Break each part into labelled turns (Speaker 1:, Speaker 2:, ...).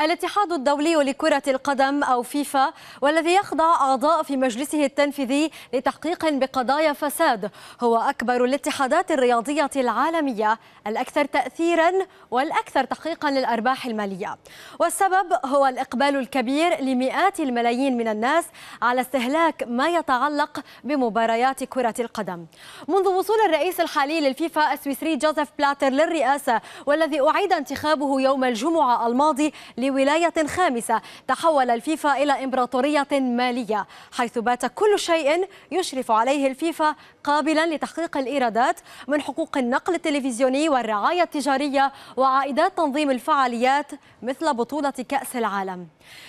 Speaker 1: الاتحاد الدولي لكرة القدم أو فيفا والذي يخضع أعضاء في مجلسه التنفيذي لتحقيق بقضايا فساد هو أكبر الاتحادات الرياضية العالمية الأكثر تأثيرا والأكثر تحقيقا للأرباح المالية والسبب هو الإقبال الكبير لمئات الملايين من الناس على استهلاك ما يتعلق بمباريات كرة القدم منذ وصول الرئيس الحالي للفيفا السويسري جوزيف بلاتر للرئاسة والذي أعيد انتخابه يوم الجمعة الماضي لولاية خامسة تحول الفيفا إلى إمبراطورية مالية حيث بات كل شيء يشرف عليه الفيفا قابلا لتحقيق الإيرادات من حقوق النقل التلفزيوني والرعاية التجارية وعائدات تنظيم الفعاليات مثل بطولة كأس العالم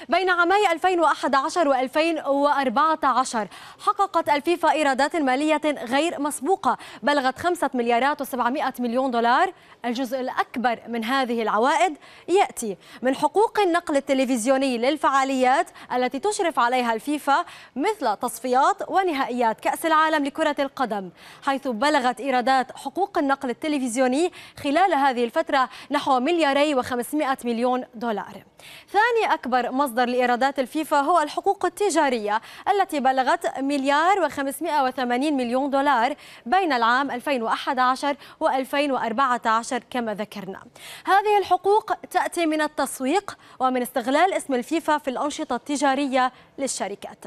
Speaker 1: بين عامي 2011 و 2014 حققت الفيفا إيرادات مالية غير مسبوقة بلغت 5 مليارات و700 مليون دولار الجزء الأكبر من هذه العوائد يأتي من حقوق سوق النقل التلفزيوني للفعاليات التي تشرف عليها الفيفا مثل تصفيات ونهائيات كأس العالم لكرة القدم حيث بلغت إيرادات حقوق النقل التلفزيوني خلال هذه الفترة نحو ملياري و500 مليون دولار ثاني أكبر مصدر لإيرادات الفيفا هو الحقوق التجارية التي بلغت مليار و580 مليون دولار بين العام 2011 و2014 كما ذكرنا هذه الحقوق تأتي من التسويق ومن استغلال اسم الفيفا في الأنشطة التجارية للشركات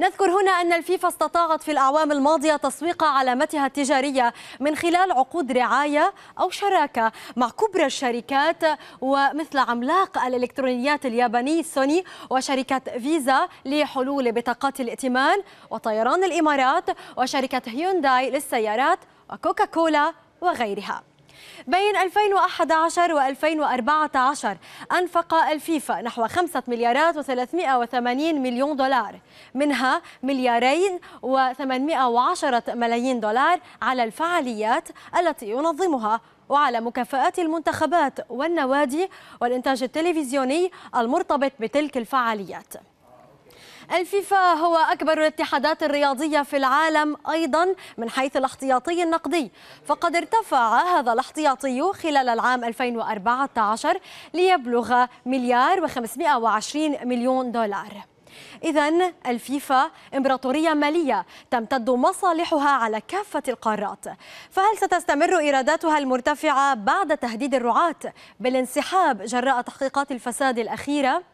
Speaker 1: نذكر هنا أن الفيفا استطاعت في الأعوام الماضية تسويق علامتها التجارية من خلال عقود رعاية أو شراكة مع كبرى الشركات ومثل عملاق الإلكترونيات الياباني سوني وشركة فيزا لحلول بطاقات الائتمان وطيران الإمارات وشركة هيونداي للسيارات وكوكاكولا وغيرها بين 2011 و2014 أنفق الفيفا نحو 5 مليارات و380 مليون دولار منها مليارين و810 ملايين دولار على الفعاليات التي ينظمها وعلى مكافآت المنتخبات والنوادي والإنتاج التلفزيوني المرتبط بتلك الفعاليات الفيفا هو أكبر الاتحادات الرياضية في العالم أيضا من حيث الاحتياطي النقدي فقد ارتفع هذا الاحتياطي خلال العام 2014 ليبلغ مليار و520 مليون دولار إذا الفيفا إمبراطورية مالية تمتد مصالحها على كافة القارات فهل ستستمر إيراداتها المرتفعة بعد تهديد الرعاة بالانسحاب جراء تحقيقات الفساد الأخيرة؟